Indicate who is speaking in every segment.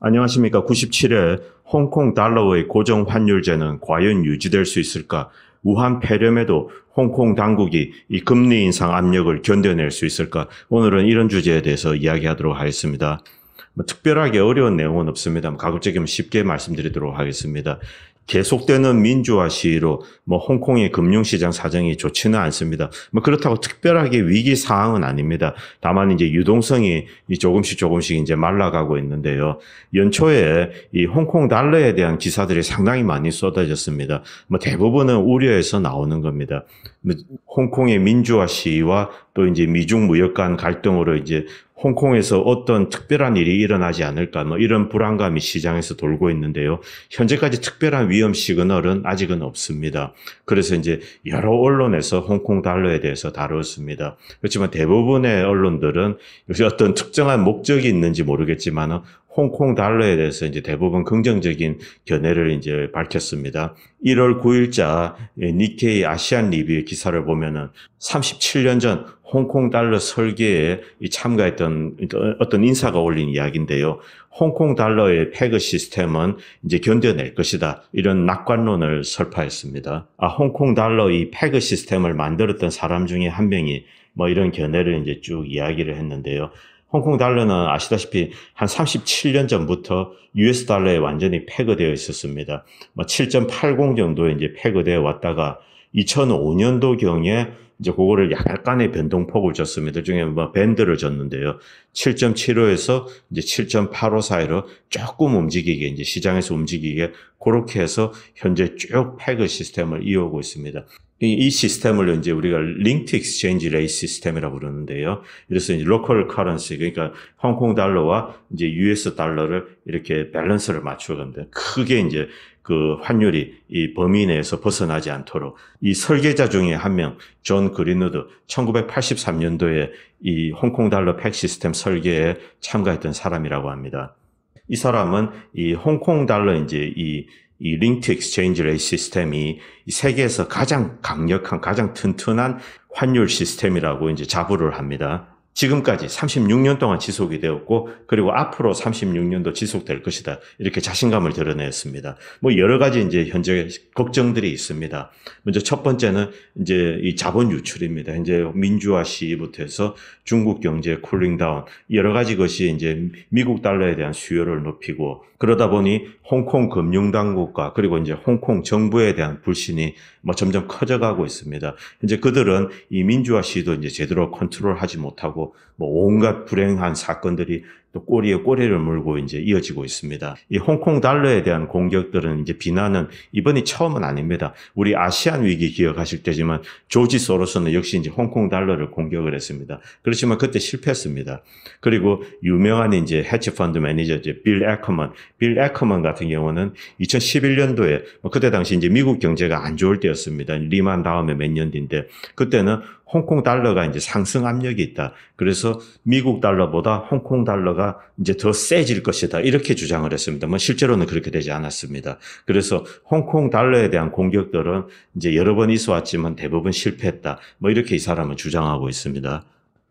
Speaker 1: 안녕하십니까. 97회 홍콩 달러의 고정 환율제는 과연 유지될 수 있을까? 우한 폐렴에도 홍콩 당국이 이 금리 인상 압력을 견뎌낼 수 있을까? 오늘은 이런 주제에 대해서 이야기하도록 하겠습니다. 뭐 특별하게 어려운 내용은 없습니다. 가급적이면 쉽게 말씀드리도록 하겠습니다. 계속되는 민주화 시로 위뭐 홍콩의 금융시장 사정이 좋지는 않습니다. 뭐 그렇다고 특별하게 위기 사항은 아닙니다. 다만 이제 유동성이 조금씩 조금씩 이제 말라가고 있는데요. 연초에 이 홍콩 달러에 대한 기사들이 상당히 많이 쏟아졌습니다. 뭐 대부분은 우려에서 나오는 겁니다. 뭐 홍콩의 민주화 시위와 또 이제 미중 무역 간 갈등으로 이제 홍콩에서 어떤 특별한 일이 일어나지 않을까 뭐 이런 불안감이 시장에서 돌고 있는데요. 현재까지 특별한 위험 시그널은 아직은 없습니다. 그래서 이제 여러 언론에서 홍콩 달러에 대해서 다루었습니다 그렇지만 대부분의 언론들은 역시 어떤 특정한 목적이 있는지 모르겠지만 홍콩 달러에 대해서 이제 대부분 긍정적인 견해를 이제 밝혔습니다. 1월 9일자 니케이 아시안 리뷰의 기사를 보면은 37년 전 홍콩 달러 설계에 참가했던 어떤 인사가 올린 이야기인데요. 홍콩 달러의 패그 시스템은 이제 견뎌낼 것이다. 이런 낙관론을 설파했습니다. 아, 홍콩 달러 이 패그 시스템을 만들었던 사람 중에 한 명이 뭐 이런 견해를 이제 쭉 이야기를 했는데요. 홍콩 달러는 아시다시피 한 37년 전부터 US 달러에 완전히 폐거되어 있었습니다. 7.80 뭐 정도에 이제 폐거되어 왔다가 2005년도 경에 이제 그거를 약간의 변동폭을 줬습니다. 그 중에 뭐 밴드를 줬는데요. 7.75에서 이제 7.85 사이로 조금 움직이게 이제 시장에서 움직이게 그렇게 해서 현재 쭉 폐거 시스템을 이어오고 있습니다. 이 시스템을 이제 우리가 링크 익스체인지 레이 시스템이라고 부르는데요 이래서 이제 로컬 커런시 그러니까 홍콩 달러와 이제 US 달러를 이렇게 밸런스를 맞추는데 크게 이제 그 환율이 이 범위 내에서 벗어나지 않도록 이 설계자 중에 한 명 존 그린우드 1983년도에 이 홍콩 달러 팩 시스템 설계에 참가했던 사람이라고 합니다. 이 사람은 이 홍콩 달러 이제 이이 링트 익스체인지 레이 시스템이 세계에서 가장 강력한, 가장 튼튼한 환율 시스템이라고 이제 자부를 합니다. 지금까지 36년 동안 지속이 되었고 그리고 앞으로 36년도 지속될 것이다. 이렇게 자신감을 드러냈습니다. 뭐 여러 가지 이제 현재 걱정들이 있습니다. 먼저 첫 번째는 이제 이 자본 유출입니다. 이제 민주화 시부터 해서 중국 경제 쿨링다운 여러 가지 것이 이제 미국 달러에 대한 수요를 높이고 그러다 보니 홍콩 금융당국과 그리고 이제 홍콩 정부에 대한 불신이 뭐 점점 커져가고 있습니다. 이제 그들은 이 민주화 시도 이제 제대로 컨트롤하지 못하고 뭐 온갖 불행한 사건들이 또 꼬리에 꼬리를 물고 이제 이어지고 있습니다. 이 홍콩 달러에 대한 공격들은 이제 비난은 이번이 처음은 아닙니다. 우리 아시안 위기 기억하실 때지만 조지 소로스는 역시 이제 홍콩 달러를 공격을 했습니다. 그렇지만 그때 실패했습니다. 그리고 유명한 이제 헤지펀드 매니저 이제 빌 에커먼, 빌 에커먼 같은 경우는 2011년도에 뭐 그때 당시 이제 미국 경제가 안 좋을 때였습니다. 리만 다음에 몇 년 뒤인데 그때는 홍콩 달러가 이제 상승 압력이 있다. 그래서 미국 달러보다 홍콩 달러가 변화가 이제 더 세질 것이다. 이렇게 주장을 했습니다만 실제로는 그렇게 되지 않았습니다. 그래서 홍콩 달러에 대한 공격들은 이제 여러 번 있어 왔지만 대부분 실패했다. 뭐 이렇게 이 사람은 주장하고 있습니다.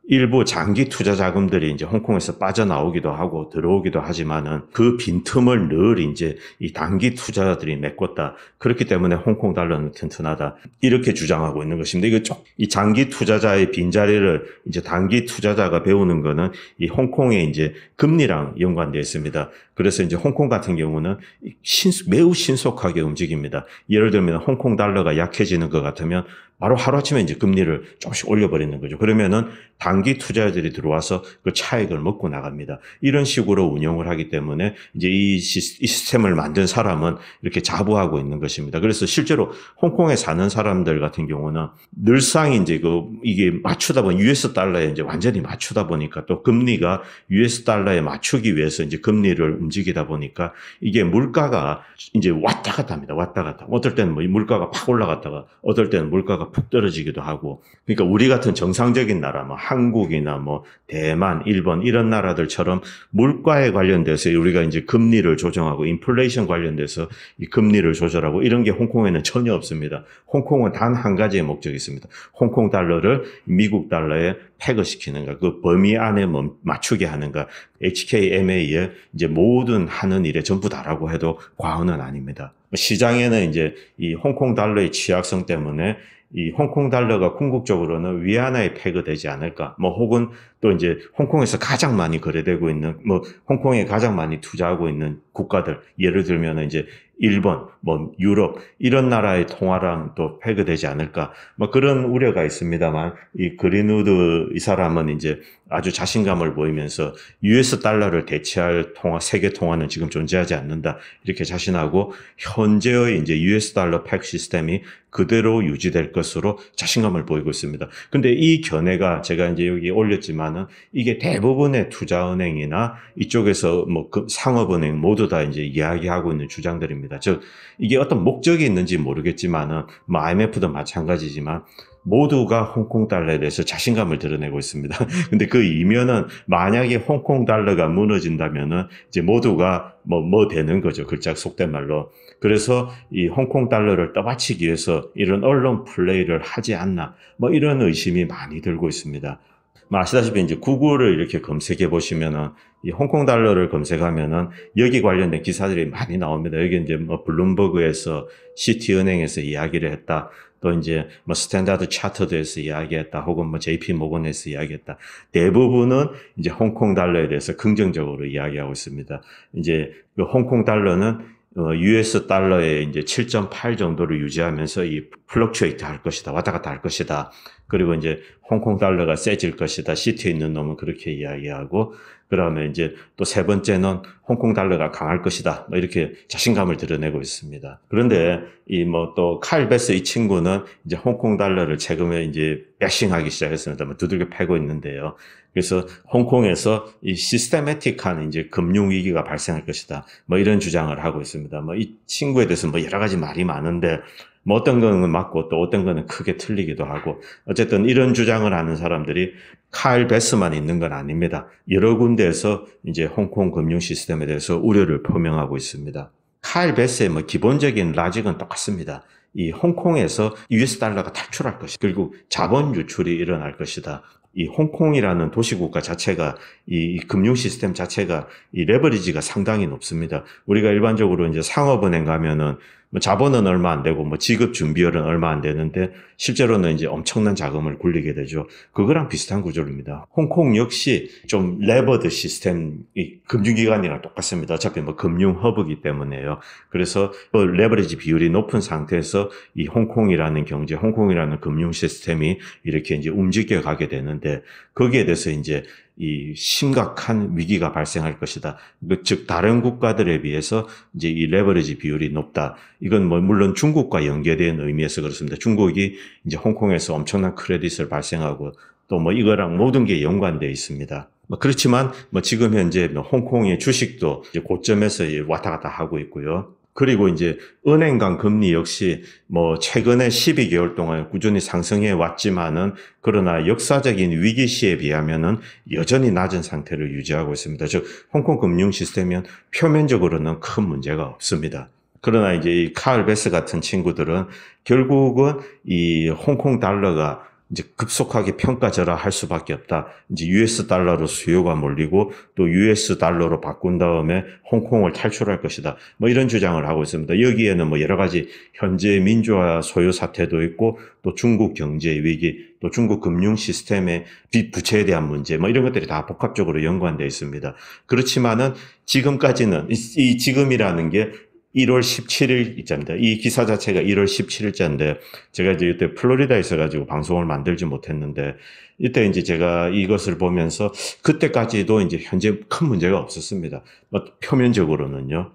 Speaker 1: 일부 장기 투자 자금들이 이제 홍콩에서 빠져나오기도 하고 들어오기도 하지만은 그 빈틈을 늘 이제 이 단기 투자들이 자 메꿨다. 그렇기 때문에 홍콩 달러는 튼튼하다. 이렇게 주장하고 있는 것입니다. 이거 이 장기 투자자의 빈자리를 이제 단기 투자자가 배우는 거는 이 홍콩의 이제 금리랑 연관되어 있습니다. 그래서 이제 홍콩 같은 경우는 신 매우 신속하게 움직입니다. 예를 들면 홍콩 달러가 약해지는 것 같으면 바로 하루아침에 이제 금리를 조금씩 올려버리는 거죠. 그러면은 단기 투자자들이 들어와서 그 차익을 먹고 나갑니다. 이런 식으로 운영을 하기 때문에 이제 이, 시스템을 만든 사람은 이렇게 자부하고 있는 것입니다. 그래서 실제로 홍콩에 사는 사람들 같은 경우는 늘상 이제 그 이게 맞추다 보니 US 달러에 이제 완전히 맞추다 보니까 또 금리가 US 달러에 맞추기 위해서 이제 금리를 움직이다 보니까 이게 물가가 이제 왔다 갔다 합니다. 왔다 갔다. 어떨 때는 뭐 물가가 팍 올라갔다가 어떨 때는 물가가 푹 떨어지기도 하고 그러니까 우리 같은 정상적인 나라 뭐 한국이나 뭐 대만, 일본 이런 나라들처럼 물가에 관련돼서 우리가 이제 금리를 조정하고 인플레이션 관련돼서 이 금리를 조절하고 이런 게 홍콩에는 전혀 없습니다. 홍콩은 단 한 가지의 목적이 있습니다. 홍콩 달러를 미국 달러에 패거시키는가 그 범위 안에 뭐 맞추게 하는가 HKMA의 이제 모든 하는 일에 전부 다라고 해도 과언은 아닙니다. 시장에는 이제 이 홍콩 달러의 취약성 때문에 이 홍콩 달러가 궁극적으로는 위안화에 폐거되지 않을까. 뭐 혹은 또 이제 홍콩에서 가장 많이 거래되고 있는 뭐 홍콩에 가장 많이 투자하고 있는 국가들 예를 들면 이제 일본, 뭐 유럽 이런 나라의 통화랑 또폐거되지 않을까. 뭐 그런 우려가 있습니다만 이 그린우드 이 사람은 이제 아주 자신감을 보이면서 US 달러를 대체할 통화 세계 통화는 지금 존재하지 않는다 이렇게 자신하고 현재의 이제 US 달러 팩 시스템이 그대로 유지될 것으로 자신감을 보이고 있습니다. 근데 이 견해가 제가 이제 여기 올렸지만은 이게 대부분의 투자은행이나 이쪽에서 뭐 그 상업은행 모두 다 이제 이야기하고 있는 주장들입니다. 즉 이게 어떤 목적이 있는지 모르겠지만은 뭐 IMF도 마찬가지지만 모두가 홍콩 달러에 대해서 자신감을 드러내고 있습니다. 근데 그 이면은 만약에 홍콩 달러가 무너진다면은 이제 모두가 뭐, 뭐 되는 거죠. 글짝 속된 말로. 그래서 이 홍콩 달러를 떠받치기 위해서 이런 언론 플레이를 하지 않나. 뭐 이런 의심이 많이 들고 있습니다. 뭐 아시다시피 이제 구글을 이렇게 검색해 보시면은 이 홍콩 달러를 검색하면은 여기 관련된 기사들이 많이 나옵니다. 여기 이제 뭐 블룸버그에서 시티은행에서 이야기를 했다. 또 이제 뭐 스탠다드 차터드에서 이야기했다 혹은 뭐 JP 모건에서 이야기했다 대부분은 이제 홍콩 달러에 대해서 긍정적으로 이야기하고 있습니다. 이제 그 홍콩 달러는 어, US 달러에 이제 7.8 정도를 유지하면서 이 플럭추에이트 할 것이다. 왔다 갔다 할 것이다. 그리고 이제 홍콩 달러가 세질 것이다. 시트에 있는 놈은 그렇게 이야기하고 그러면 이제 또 세 번째는 홍콩 달러가 강할 것이다. 뭐 이렇게 자신감을 드러내고 있습니다. 그런데 이 뭐 또 칼베스 이 친구는 이제 홍콩 달러를 최근에 이제 배싱하기 시작했습니다. 뭐 두들겨 패고 있는데요. 그래서 홍콩에서 이시스템매틱한 이제 금융 위기가 발생할 것이다. 뭐 이런 주장을 하고 있습니다. 뭐 이 친구에 대해서 뭐 여러 가지 말이 많은데 뭐 어떤 거는 맞고 또 어떤 거는 크게 틀리기도 하고 어쨌든 이런 주장을 하는 사람들이 카칼 베스만 있는 건 아닙니다. 여러 군데에서 이제 홍콩 금융 시스템에 대해서 우려를 표명하고 있습니다. 카칼 베스의 뭐 기본적인 라직은 똑같습니다. 이 홍콩에서 US 달러가 탈출할 것이 결국 자본 유출이 일어날 것이다. 이 홍콩이라는 도시국가 자체가 이 금융 시스템 자체가 이 레버리지가 상당히 높습니다. 우리가 일반적으로 이제 상업은행 가면은 뭐 자본은 얼마 안 되고 뭐 지급 준비율은 얼마 안 되는데 실제로는 이제 엄청난 자금을 굴리게 되죠. 그거랑 비슷한 구조입니다. 홍콩 역시 좀 레버드 시스템 이 금융기관이랑 똑같습니다. 어차피 뭐 금융 허브기 때문에요. 그래서 뭐 레버리지 비율이 높은 상태에서 이 홍콩이라는 경제, 홍콩이라는 금융 시스템이 이렇게 이제 움직여 가게 되는데 거기에 대해서 이제 이 심각한 위기가 발생할 것이다. 그 즉 다른 국가들에 비해서 이제 이 레버리지 비율이 높다. 이건 뭐 물론 중국과 연계된 의미에서 그렇습니다. 중국이 이제 홍콩에서 엄청난 크레딧을 발생하고 또 뭐 이거랑 모든 게 연관돼 있습니다. 뭐 그렇지만 뭐 지금 현재 뭐 홍콩의 주식도 고점에서 왔다 갔다 하고 있고요. 그리고 이제 은행 간 금리 역시 뭐 최근에 12개월 동안 꾸준히 상승해 왔지만은 그러나 역사적인 위기 시에 비하면은 여전히 낮은 상태를 유지하고 있습니다. 즉 홍콩 금융 시스템은 표면적으로는 큰 문제가 없습니다. 그러나 이제 이 카尔베스 같은 친구들은 결국은 이 홍콩 달러가 이제 급속하게 평가절하할 수밖에 없다. 이제 US 달러로 수요가 몰리고 또 US 달러로 바꾼 다음에 홍콩을 탈출할 것이다. 뭐 이런 주장을 하고 있습니다. 여기에는 뭐 여러 가지 현재 민주화 소요 사태도 있고 또 중국 경제 위기, 또 중국 금융 시스템의 빚 부채에 대한 문제 뭐 이런 것들이 다 복합적으로 연관되어 있습니다. 그렇지만은 지금까지는 이, 지금이라는 게 1월 17일 있잖니다이 기사 자체가 1월 17일자인데 제가 이제 이때 플로리다에 있어가지고 방송을 만들지 못했는데 이때 이제 제가 이것을 보면서 그때까지도 이제 현재 큰 문제가 없었습니다. 뭐 표면적으로는요.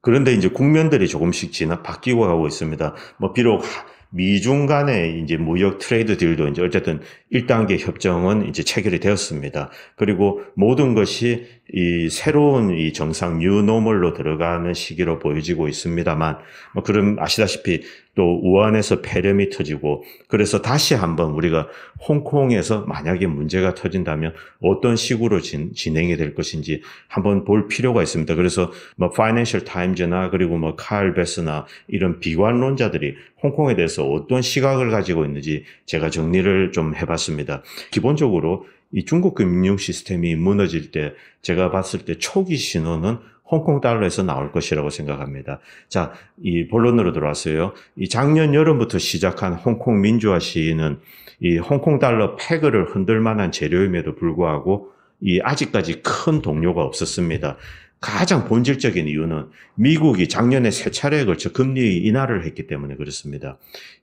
Speaker 1: 그런데 이제 국면들이 조금씩 지나 바뀌고 가고 있습니다. 뭐 비록 미중 간의 이제 무역 트레이드 딜도 이제 어쨌든 1단계 협정은 이제 체결이 되었습니다. 그리고 모든 것이 이 새로운 이 정상 뉴노멀로 들어가는 시기로 보여지고 있습니다만, 뭐 그럼 아시다시피 또 우한에서 폐렴이 터지고, 그래서 다시 한번 우리가 홍콩에서 만약에 문제가 터진다면 어떤 식으로 진, 진행이 될 것인지 한번 볼 필요가 있습니다. 그래서 뭐 파이낸셜 타임즈나 그리고 뭐 칼 베스나 이런 비관론자들이 홍콩에 대해서 어떤 시각을 가지고 있는지 제가 정리를 좀 해봤습니다. 기본적으로 이 중국 금융 시스템이 무너질 때 제가 봤을 때 초기 신호는 홍콩 달러에서 나올 것이라고 생각합니다. 자, 이 본론으로 들어왔어요. 이 작년 여름부터 시작한 홍콩 민주화 시위는 이 홍콩 달러 패그를 흔들 만한 재료임에도 불구하고 이 아직까지 큰 동료가 없었습니다. 가장 본질적인 이유는 미국이 작년에 세 차례에 걸쳐 금리 인하를 했기 때문에 그렇습니다.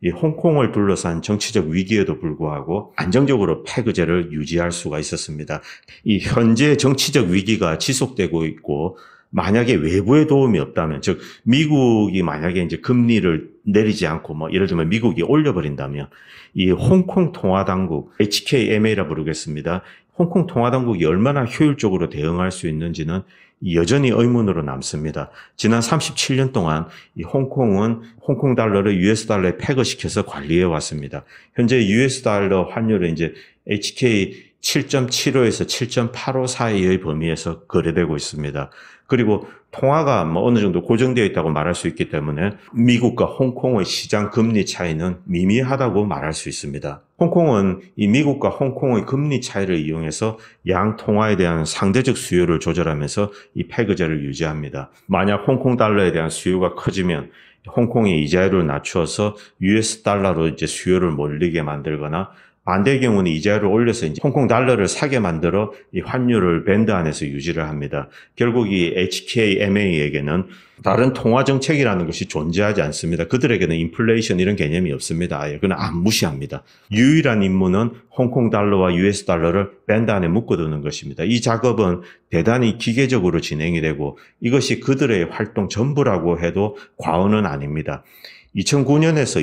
Speaker 1: 이 홍콩을 둘러싼 정치적 위기에도 불구하고 안정적으로 폐그제를 유지할 수가 있었습니다. 이 현재 정치적 위기가 지속되고 있고 만약에 외부의 도움이 없다면 즉 미국이 만약에 이제 금리를 내리지 않고 뭐 예를 들면 미국이 올려버린다면 이 홍콩 통화당국 HKMA라 부르겠습니다. 홍콩 통화당국이 얼마나 효율적으로 대응할 수 있는지는 여전히 의문으로 남습니다. 지난 37년 동안 이 홍콩은 홍콩 달러를 US 달러에 패거시켜서 관리해 왔습니다. 현재 US 달러 환율은 이제 HK 7.75에서 7.85 사이의 범위에서 거래되고 있습니다. 그리고 통화가 뭐 어느 정도 고정되어 있다고 말할 수 있기 때문에 미국과 홍콩의 시장 금리 차이는 미미하다고 말할 수 있습니다. 홍콩은 이 미국과 홍콩의 금리 차이를 이용해서 양 통화에 대한 상대적 수요를 조절하면서 이폐거제를 유지합니다. 만약 홍콩 달러에 대한 수요가 커지면 홍콩이 이자율을 낮추어서 US 달러로 이제 수요를 몰리게 만들거나 반대의 경우는 이자를 올려서 이제 홍콩 달러를 사게 만들어 이 환율을 밴드 안에서 유지를 합니다. 결국 이 HKMA에게는 다른 통화 정책이라는 것이 존재하지 않습니다. 그들에게는 인플레이션 이런 개념이 없습니다. 아예 그건 안 무시합니다. 유일한 임무는 홍콩 달러와 US 달러를 밴드 안에 묶어두는 것입니다. 이 작업은 대단히 기계적으로 진행이 되고 이것이 그들의 활동 전부라고 해도 과언은 아닙니다. 2009년에서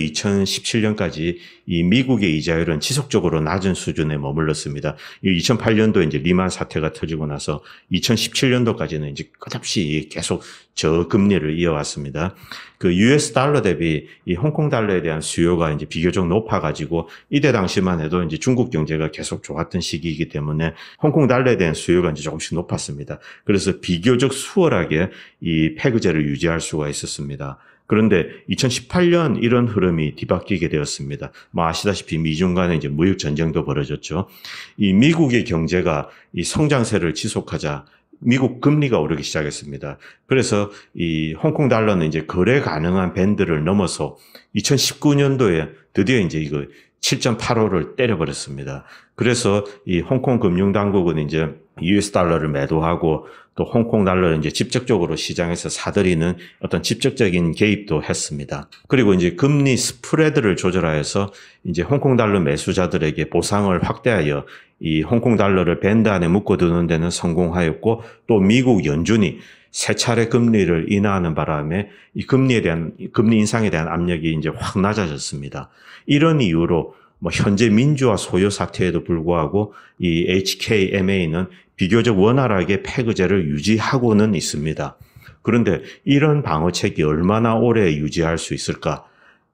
Speaker 1: 2017년까지 이 미국의 이자율은 지속적으로 낮은 수준에 머물렀습니다. 2008년도 이제 리만 사태가 터지고 나서 2017년도까지는 이제 끝없이 계속 저금리를 이어왔습니다. 그 US 달러 대비 이 홍콩 달러에 대한 수요가 이제 비교적 높아가지고 이때 당시만 해도 이제 중국 경제가 계속 좋았던 시기이기 때문에 홍콩 달러에 대한 수요가 이제 조금씩 높았습니다. 그래서 비교적 수월하게 이 폐그제를 유지할 수가 있었습니다. 그런데 2018년 이런 흐름이 뒤바뀌게 되었습니다. 뭐 아시다시피 미중 간에 이제 무역 전쟁도 벌어졌죠. 이 미국의 경제가 이 성장세를 지속하자 미국 금리가 오르기 시작했습니다. 그래서 이 홍콩 달러는 이제 거래 가능한 밴드를 넘어서 2019년도에 드디어 이제 이거 7.85를 때려버렸습니다. 그래서 이 홍콩 금융당국은 이제 US 달러를 매도하고 또 홍콩 달러를 이제 직접적으로 시장에서 사들이는 어떤 직접적인 개입도 했습니다. 그리고 이제 금리 스프레드를 조절하여서 이제 홍콩 달러 매수자들에게 보상을 확대하여 이 홍콩 달러를 밴드 안에 묶어두는 데는 성공하였고 또 미국 연준이 세 차례 금리를 인하하는 바람에 이 금리에 대한 금리 인상에 대한 압력이 이제 확 낮아졌습니다. 이런 이유로 뭐 현재 민주화 소요 사태에도 불구하고 이 HKMA는 비교적 원활하게 폐그제를 유지하고는 있습니다. 그런데 이런 방어책이 얼마나 오래 유지할 수 있을까?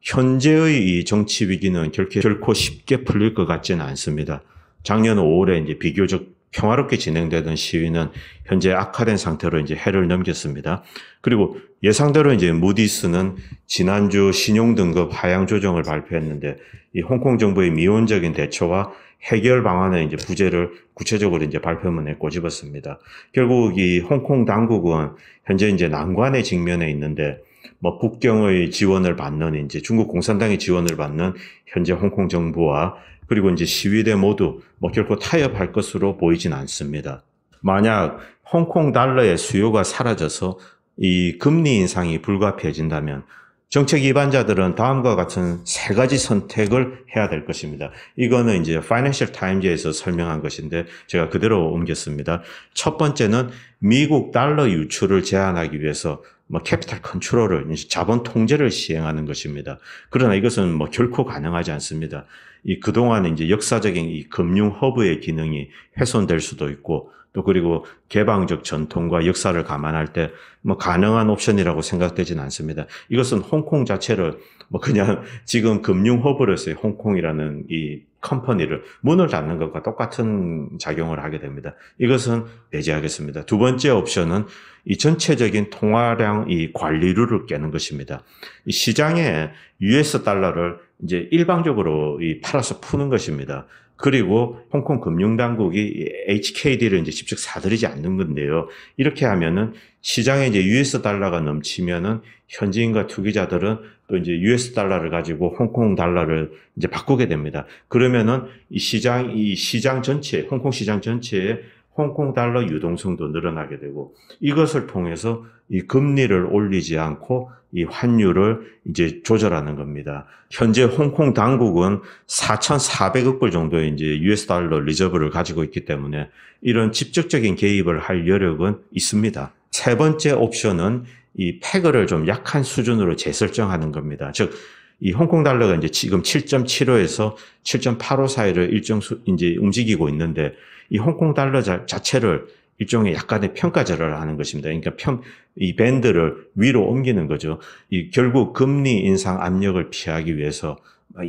Speaker 1: 현재의 이 정치 위기는 결코, 쉽게 풀릴 것 같지는 않습니다. 작년 5월에 이제 비교적 평화롭게 진행되던 시위는 현재 악화된 상태로 이제 해를 넘겼습니다. 그리고 예상대로 이제 무디스는 지난주 신용등급 하향 조정을 발표했는데 이 홍콩 정부의 미온적인 대처와 해결 방안의 이제 부재를 구체적으로 이제 발표문에 꼬집었습니다. 결국 이 홍콩 당국은 현재 이제 난관에 직면해 있는데 뭐 북경의 지원을 받는 이제 중국 공산당의 지원을 받는 현재 홍콩 정부와 그리고 이제 시위대 모두 뭐 결코 타협할 것으로 보이진 않습니다. 만약 홍콩 달러의 수요가 사라져서 이 금리 인상이 불가피해진다면 정책 위반자들은 다음과 같은 세 가지 선택을 해야 될 것입니다. 이거는 이제 파이낸셜 타임즈에서 설명한 것인데 제가 그대로 옮겼습니다. 첫 번째는 미국 달러 유출을 제한하기 위해서 뭐 캐피탈 컨트롤을 자본 통제를 시행하는 것입니다. 그러나 이것은 뭐 결코 가능하지 않습니다. 이 그동안 이제 역사적인 이 금융 허브의 기능이 훼손될 수도 있고 또 그리고 개방적 전통과 역사를 감안할 때 뭐 가능한 옵션이라고 생각되진 않습니다. 이것은 홍콩 자체를 뭐 그냥 지금 금융 허브로서의 홍콩이라는 이 컴퍼니를 문을 닫는 것과 똑같은 작용을 하게 됩니다. 이것은 배제하겠습니다. 두 번째 옵션은 이 전체적인 통화량 이 관리룰을 깨는 것입니다. 이 시장에 US 달러를 이제 일방적으로 이 팔아서 푸는 것입니다. 그리고 홍콩 금융당국이 HKD를 이제 직접 사들이지 않는 건데요. 이렇게 하면은 시장에 이제 US 달러가 넘치면은 현지인과 투기자들은 또 이제 US 달러를 가지고 홍콩 달러를 이제 바꾸게 됩니다. 그러면은 이 시장, 이 시장 전체, 홍콩 시장 전체에 홍콩 달러 유동성도 늘어나게 되고 이것을 통해서 이 금리를 올리지 않고 이 환율을 이제 조절하는 겁니다. 현재 홍콩 당국은 4,400억 불 정도의 이제 US 달러 리저브를 가지고 있기 때문에 이런 직접적인 개입을 할 여력은 있습니다. 세 번째 옵션은 이 패거를 좀 약한 수준으로 재설정하는 겁니다. 즉, 이 홍콩 달러가 이제 지금 7.75에서 7.85 사이를 일정 수, 이제 움직이고 있는데 이 홍콩 달러 자, 자체를 일종의 약간의 평가절을 하는 것입니다. 그러니까 평, 이 밴드를 위로 옮기는 거죠. 이 결국 금리 인상 압력을 피하기 위해서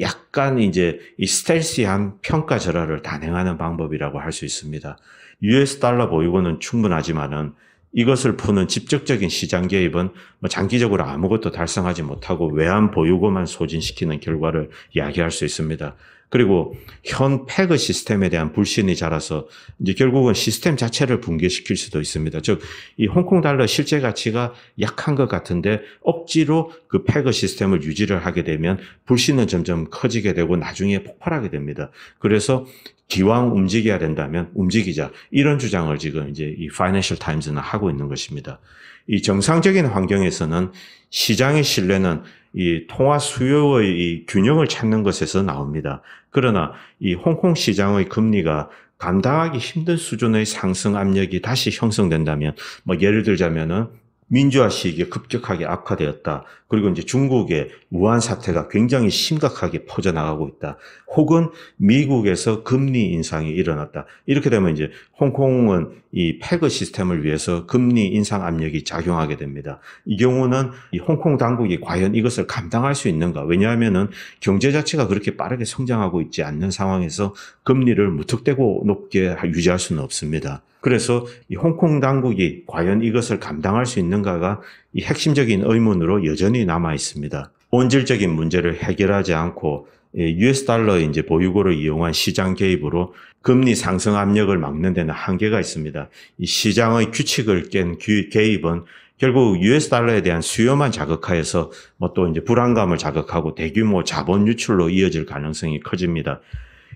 Speaker 1: 약간 이제 이 스텔시한 평가 절하를 단행하는 방법이라고 할 수 있습니다. US 달러 보유고는 충분하지만은 이것을 푸는 직접적인 시장 개입은 뭐 장기적으로 아무것도 달성하지 못하고 외환 보유고만 소진시키는 결과를 이야기할 수 있습니다. 그리고 현 패그 시스템에 대한 불신이 자라서 이제 결국은 시스템 자체를 붕괴시킬 수도 있습니다. 즉, 이 홍콩 달러 실제 가치가 약한 것 같은데 억지로 그 패그 시스템을 유지를 하게 되면 불신은 점점 커지게 되고 나중에 폭발하게 됩니다. 그래서 기왕 움직여야 된다면 움직이자. 이런 주장을 지금 이제 이 파이낸셜 타임즈는 하고 있는 것입니다. 이 정상적인 환경에서는 시장의 신뢰는 이 통화 수요의 이 균형을 찾는 것에서 나옵니다. 그러나 이 홍콩 시장의 금리가 감당하기 힘든 수준의 상승 압력이 다시 형성된다면, 뭐 예를 들자면은 민주화 시기에 급격하게 악화되었다. 그리고 이제 중국의 우한 사태가 굉장히 심각하게 퍼져나가고 있다. 혹은 미국에서 금리 인상이 일어났다. 이렇게 되면 이제 홍콩은 이 패거 시스템을 위해서 금리 인상 압력이 작용하게 됩니다. 이 경우는 이 홍콩 당국이 과연 이것을 감당할 수 있는가? 왜냐하면은 경제 자체가 그렇게 빠르게 성장하고 있지 않는 상황에서 금리를 무턱대고 높게 유지할 수는 없습니다. 그래서 이 홍콩 당국이 과연 이것을 감당할 수 있는가가 이 핵심적인 의문으로 여전히 남아 있습니다. 본질적인 문제를 해결하지 않고 US 예, 달러의 이제 보유고를 이용한 시장 개입으로 금리 상승 압력을 막는 데는 한계가 있습니다. 이 시장의 규칙을 깬 개입은 결국 US 달러에 대한 수요만 자극하여서 뭐또 이제 불안감을 자극하고 대규모 자본 유출로 이어질 가능성이 커집니다.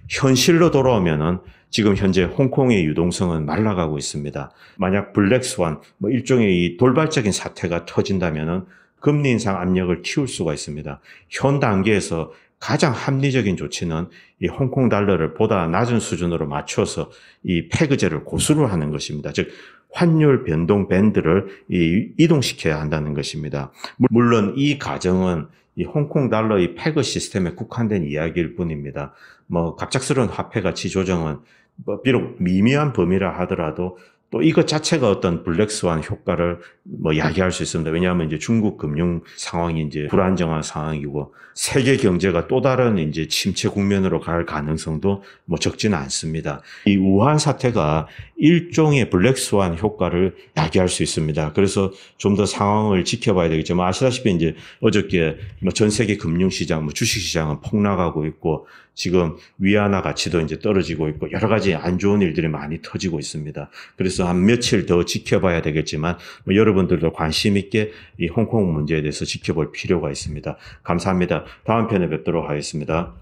Speaker 1: 현실로 돌아오면은 지금 현재 홍콩의 유동성은 말라가고 있습니다. 만약 블랙스완, 뭐 일종의 이 돌발적인 사태가 터진다면은 금리 인상 압력을 키울 수가 있습니다. 현 단계에서 가장 합리적인 조치는 이 홍콩 달러를 보다 낮은 수준으로 맞춰서 이 폐그제를 고수로 하는 것입니다. 즉 환율 변동 밴드를 이, 이동시켜야 한다는 것입니다. 물론 이 과정은 이 홍콩 달러의 폐그 시스템에 국한된 이야기일 뿐입니다. 뭐 갑작스러운 화폐 가치 조정은 뭐 비록 미미한 범위라 하더라도 또 이것 자체가 어떤 블랙스완 효과를 뭐 야기할 수 있습니다. 왜냐하면 이제 중국 금융 상황이 이제 불안정한 상황이고 세계 경제가 또 다른 이제 침체 국면으로 갈 가능성도 뭐 적지는 않습니다. 이 우한 사태가 일종의 블랙스완 효과를 야기할 수 있습니다. 그래서 좀 더 상황을 지켜봐야 되겠지만 뭐 아시다시피 이제 어저께 뭐 전 세계 금융 시장, 뭐 주식 시장은 폭락하고 있고 지금 위안화 가치도 이제 떨어지고 있고 여러 가지 안 좋은 일들이 많이 터지고 있습니다. 그래서 한 며칠 더 지켜봐야 되겠지만 뭐 여러분들도 관심 있게 이 홍콩 문제에 대해서 지켜볼 필요가 있습니다. 감사합니다. 다음 편에 뵙도록 하겠습니다.